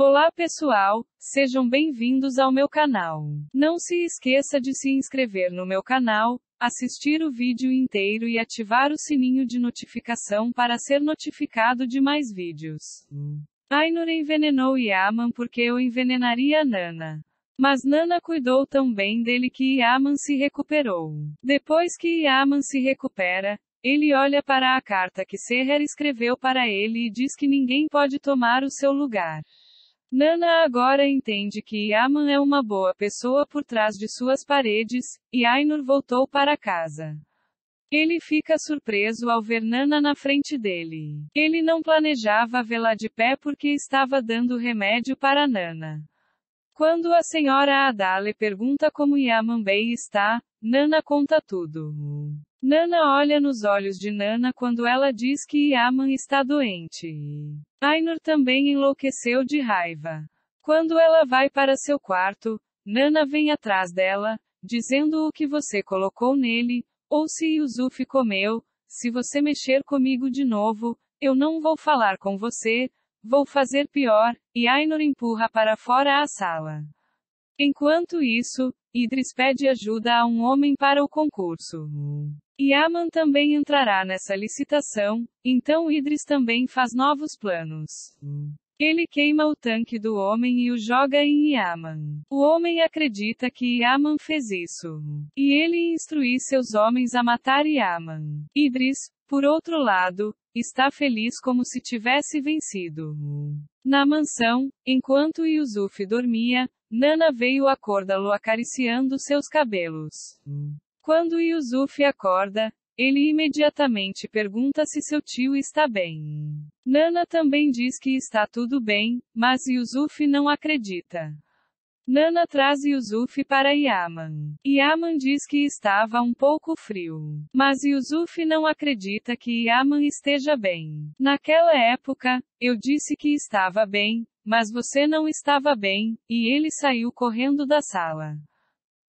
Olá pessoal, sejam bem-vindos ao meu canal. Não se esqueça de se inscrever no meu canal, assistir o vídeo inteiro e ativar o sininho de notificação para ser notificado de mais vídeos. Ainur envenenou Yaman porque eu envenenaria Nana. Mas Nana cuidou tão bem dele que Yaman se recuperou. Depois que Yaman se recupera, ele olha para a carta que Serrer escreveu para ele e diz que ninguém pode tomar o seu lugar. Nana agora entende que Yaman é uma boa pessoa por trás de suas paredes, e Ainur voltou para casa. Ele fica surpreso ao ver Nana na frente dele. Ele não planejava vê-la de pé porque estava dando remédio para Nana. Quando a senhora Adale pergunta como Yaman bem está, Nana conta tudo. Nana olha nos olhos de Nana quando ela diz que Yaman está doente. Ainur também enlouqueceu de raiva. Quando ela vai para seu quarto, Nana vem atrás dela, dizendo o que você colocou nele, ou se Yusuf comeu, se você mexer comigo de novo, eu não vou falar com você, vou fazer pior, e Ainur empurra para fora a sala. Enquanto isso, Idris pede ajuda a um homem para o concurso. Yaman também entrará nessa licitação, então Idris também faz novos planos. Ele queima o tanque do homem e o joga em Yaman. O homem acredita que Yaman fez isso. E ele instrui seus homens a matar Yaman. Idris, por outro lado, está feliz como se tivesse vencido. Na mansão, enquanto Yusuf dormia, Nana veio acordá-lo acariciando seus cabelos. Quando Yusuf acorda, ele imediatamente pergunta se seu tio está bem. Nana também diz que está tudo bem, mas Yusuf não acredita. Nana traz Yusuf para Yaman. Yaman diz que estava um pouco frio. Mas Yusuf não acredita que Yaman esteja bem. Naquela época, eu disse que estava bem, mas você não estava bem, e ele saiu correndo da sala.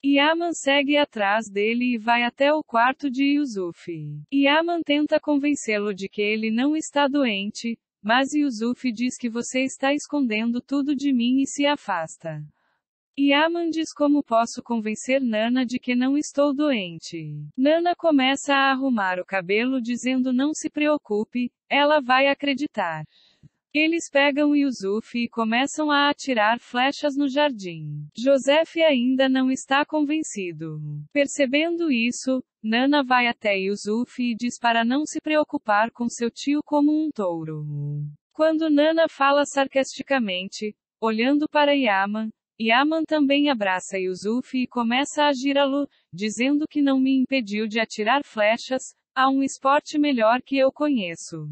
Yaman segue atrás dele e vai até o quarto de Yusuf. Yaman tenta convencê-lo de que ele não está doente, mas Yusuf diz que você está escondendo tudo de mim e se afasta. Yaman diz como posso convencer Nana de que não estou doente. Nana começa a arrumar o cabelo dizendo não se preocupe, ela vai acreditar. Eles pegam Yusuf e começam a atirar flechas no jardim. Joseph ainda não está convencido. Percebendo isso, Nana vai até Yusuf e diz para não se preocupar com seu tio como um touro. Quando Nana fala sarcasticamente, olhando para Yaman, Yaman também abraça Yusuf e começa a girá-lo, dizendo que não me impediu de atirar flechas, há um esporte melhor que eu conheço.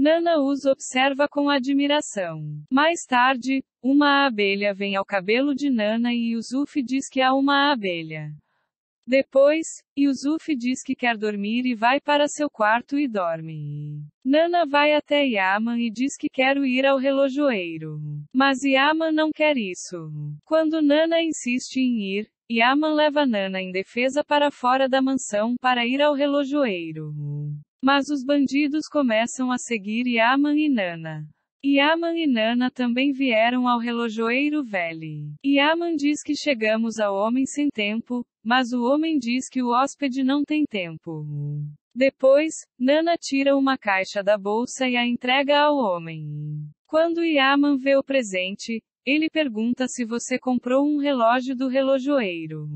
Nana os observa com admiração. Mais tarde, uma abelha vem ao cabelo de Nana e Yusuf diz que há uma abelha. Depois, Yusuf diz que quer dormir e vai para seu quarto e dorme. Nana vai até Yaman e diz que quer ir ao relojoeiro. Mas Yaman não quer isso. Quando Nana insiste em ir, Yaman leva Nana em defesa para fora da mansão para ir ao relojoeiro. Mas os bandidos começam a seguir Yaman e Nana. Yaman e Nana também vieram ao relojoeiro velho. Yaman diz que chegamos ao homem sem tempo, mas o homem diz que o hóspede não tem tempo. Depois, Nana tira uma caixa da bolsa e a entrega ao homem. Quando Yaman vê o presente, ele pergunta se você comprou um relógio do relojoeiro.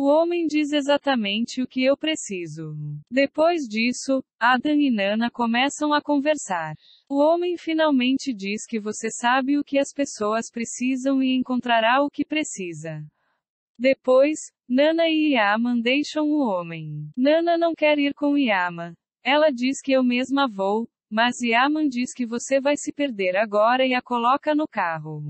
O homem diz exatamente o que eu preciso. Depois disso, Adam e Nana começam a conversar. O homem finalmente diz que você sabe o que as pessoas precisam e encontrará o que precisa. Depois, Nana e Yaman deixam o homem. Nana não quer ir com Yama. Ela diz que eu mesma vou, mas Yaman diz que você vai se perder agora e a coloca no carro.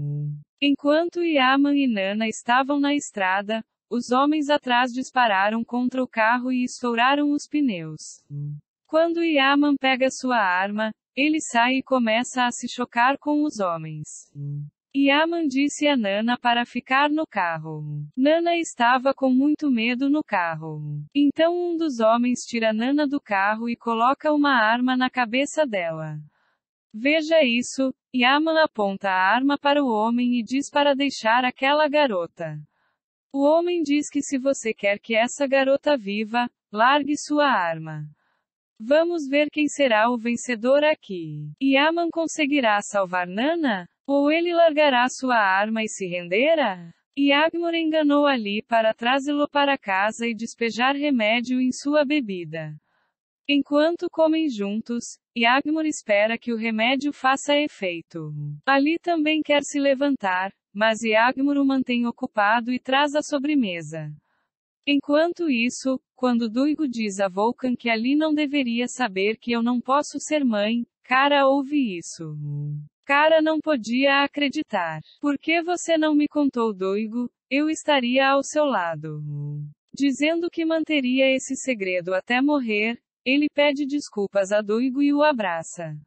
Enquanto Yaman e Nana estavam na estrada, os homens atrás dispararam contra o carro e estouraram os pneus. Hum. Quando Yaman pega sua arma, ele sai e começa a se chocar com os homens. Hum. Yaman disse a Nana para ficar no carro. Hum. Nana estava com muito medo no carro. Então um dos homens tira Nana do carro e coloca uma arma na cabeça dela. Veja isso, Yaman aponta a arma para o homem e diz para deixar aquela garota. O homem diz que se você quer que essa garota viva, largue sua arma. Vamos ver quem será o vencedor aqui. Yaman conseguirá salvar Nana? Ou ele largará sua arma e se renderá? Yagmur enganou Ali para trazê-lo para casa e despejar remédio em sua bebida. Enquanto comem juntos, Yagmur espera que o remédio faça efeito. Ali também quer se levantar, mas Eagmur mantém ocupado e traz a sobremesa. Enquanto isso, quando Duigo diz a Vulcan que ali não deveria saber que eu não posso ser mãe, Cara ouve isso. Cara não podia acreditar. Por que você não me contou, Duigo? Eu estaria ao seu lado. Dizendo que manteria esse segredo até morrer, ele pede desculpas a Duigo e o abraça.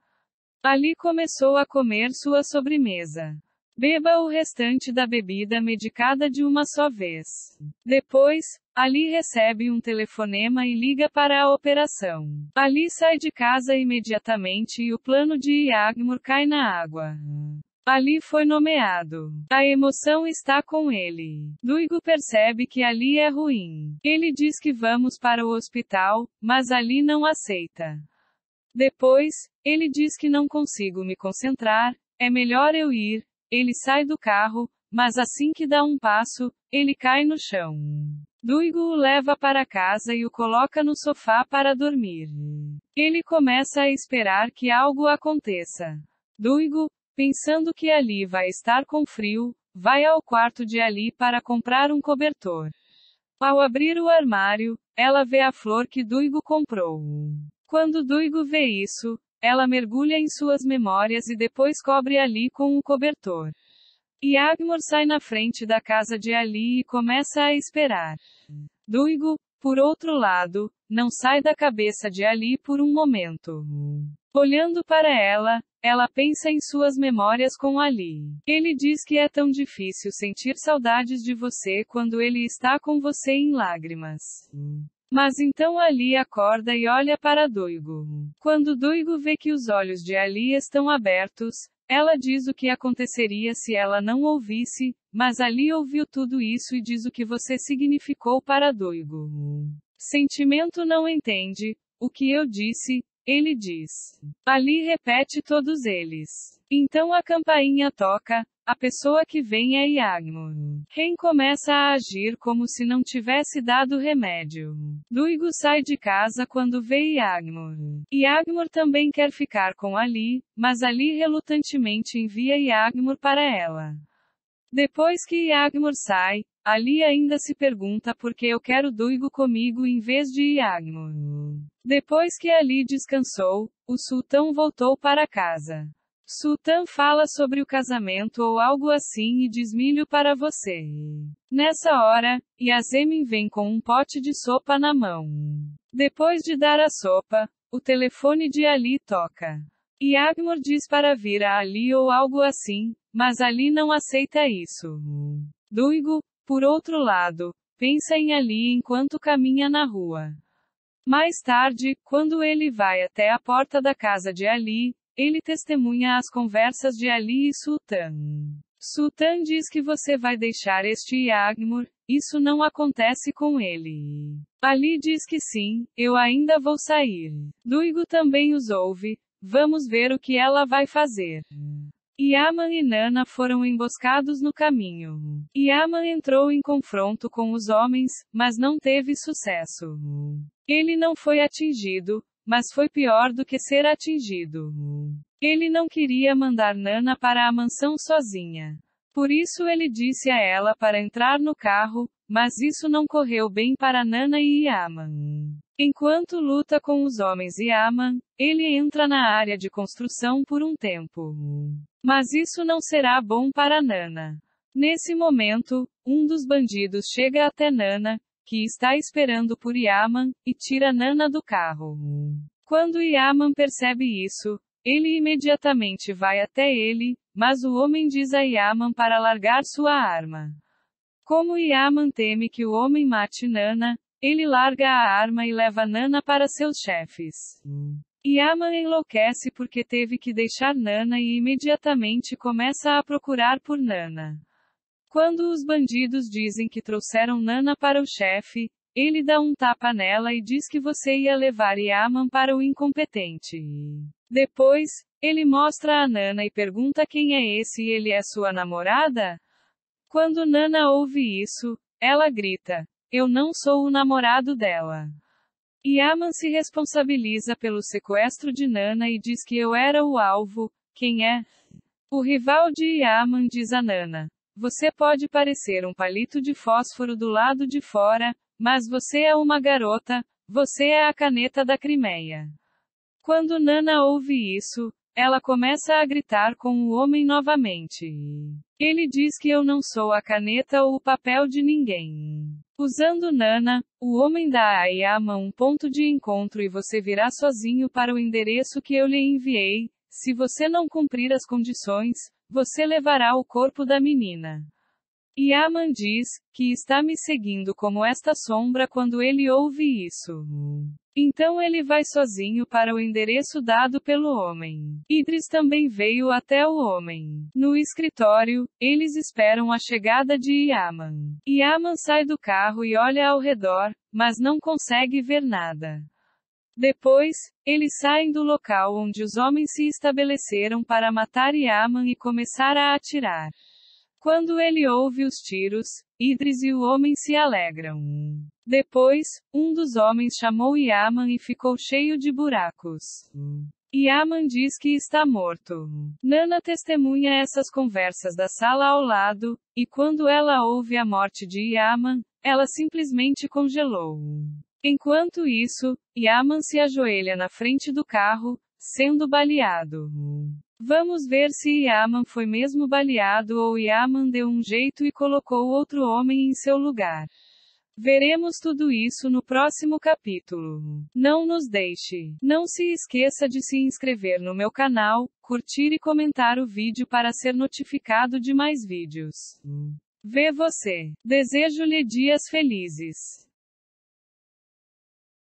Ali começou a comer sua sobremesa. Beba o restante da bebida medicada de uma só vez. Depois, Ali recebe um telefonema e liga para a operação. Ali sai de casa imediatamente e o plano de Iagmur cai na água. Ali foi nomeado. A emoção está com ele. Duigo percebe que Ali é ruim. Ele diz que vamos para o hospital, mas Ali não aceita. Depois, ele diz que não consigo me concentrar, é melhor eu ir, ele sai do carro, mas assim que dá um passo, ele cai no chão. Duigo o leva para casa e o coloca no sofá para dormir. Ele começa a esperar que algo aconteça. Duigo, pensando que Ali vai estar com frio, vai ao quarto de Ali para comprar um cobertor. Ao abrir o armário, ela vê a flor que Duigo comprou. Quando Duigo vê isso, ela mergulha em suas memórias e depois cobre Ali com um cobertor. Yagmor sai na frente da casa de Ali e começa a esperar. Duigo, por outro lado, não sai da cabeça de Ali por um momento. Olhando para ela, ela pensa em suas memórias com Ali. Ele diz que é tão difícil sentir saudades de você quando ele está com você em lágrimas. Mas então Ali acorda e olha para Doigo. Quando Doigo vê que os olhos de Ali estão abertos, ela diz o que aconteceria se ela não ouvisse, mas Ali ouviu tudo isso e diz o que você significou para Doigo. Sentimento não entende o que eu disse, ele diz. Ali repete todos eles. Então a campainha toca, a pessoa que vem é Iagmo. Ren começa a agir como se não tivesse dado remédio. Duigo sai de casa quando vê Iagmo. Iagmo também quer ficar com Ali, mas Ali relutantemente envia Iagmo para ela. Depois que Iagmor sai, Ali ainda se pergunta por que eu quero Duigo comigo em vez de Iagmor. Depois que Ali descansou, o sultão voltou para casa. Sultan fala sobre o casamento ou algo assim e diz milho para você. Nessa hora, Yasemin vem com um pote de sopa na mão. Depois de dar a sopa, o telefone de Ali toca. Yagmur diz para vir a Ali ou algo assim, mas Ali não aceita isso. Duigo, por outro lado, pensa em Ali enquanto caminha na rua. Mais tarde, quando ele vai até a porta da casa de Ali, ele testemunha as conversas de Ali e Sultan. Sultan diz que você vai deixar este Yagmur, isso não acontece com ele. Ali diz que sim, eu ainda vou sair. Duigo também os ouve, vamos ver o que ela vai fazer. Yaman e Nana foram emboscados no caminho. Yaman entrou em confronto com os homens, mas não teve sucesso. Ele não foi atingido, mas foi pior do que ser atingido. Ele não queria mandar Nana para a mansão sozinha. Por isso ele disse a ela para entrar no carro, mas isso não correu bem para Nana e Yaman. Enquanto luta com os homens e Yaman, ele entra na área de construção por um tempo. Mas isso não será bom para Nana. Nesse momento, um dos bandidos chega até Nana, que está esperando por Yaman, e tira Nana do carro. Quando Yaman percebe isso, ele imediatamente vai até ele, mas o homem diz a Yaman para largar sua arma. Como Yaman teme que o homem mate Nana, ele larga a arma e leva Nana para seus chefes. Yaman enlouquece porque teve que deixar Nana e imediatamente começa a procurar por Nana. Quando os bandidos dizem que trouxeram Nana para o chefe, ele dá um tapa nela e diz que você ia levar Yaman para o incompetente. Depois, ele mostra a Nana e pergunta quem é esse e ele é sua namorada? Quando Nana ouve isso, ela grita: Eu não sou o namorado dela. Yaman se responsabiliza pelo sequestro de Nana e diz que eu era o alvo. Quem é? O rival de Yaman diz a Nana: você pode parecer um palito de fósforo do lado de fora, mas você é uma garota, você é a caneta da Crimeia. Quando Nana ouve isso, ela começa a gritar com o homem novamente. Ele diz que eu não sou a caneta ou o papel de ninguém. Usando Nana, o homem dá a Ayama um ponto de encontro e você virá sozinho para o endereço que eu lhe enviei. Se você não cumprir as condições, você levará o corpo da menina. Yaman diz que está me seguindo como esta sombra quando ele ouve isso. Então ele vai sozinho para o endereço dado pelo homem. Idris também veio até o homem. No escritório, eles esperam a chegada de Yaman. Yaman sai do carro e olha ao redor, mas não consegue ver nada. Depois, eles saem do local onde os homens se estabeleceram para matar Yaman e começar a atirar. Quando ele ouve os tiros, Idris e o homem se alegram. Depois, um dos homens chamou Yaman e ficou cheio de buracos. Yaman diz que está morto. Nana testemunha essas conversas da sala ao lado, e quando ela ouve a morte de Yaman, ela simplesmente congelou. Enquanto isso, Yaman se ajoelha na frente do carro, sendo baleado. Vamos ver se Yaman foi mesmo baleado ou Yaman deu um jeito e colocou outro homem em seu lugar. Veremos tudo isso no próximo capítulo. Não nos deixe. Não se esqueça de se inscrever no meu canal, curtir e comentar o vídeo para ser notificado de mais vídeos. Vê você. Desejo-lhe dias felizes.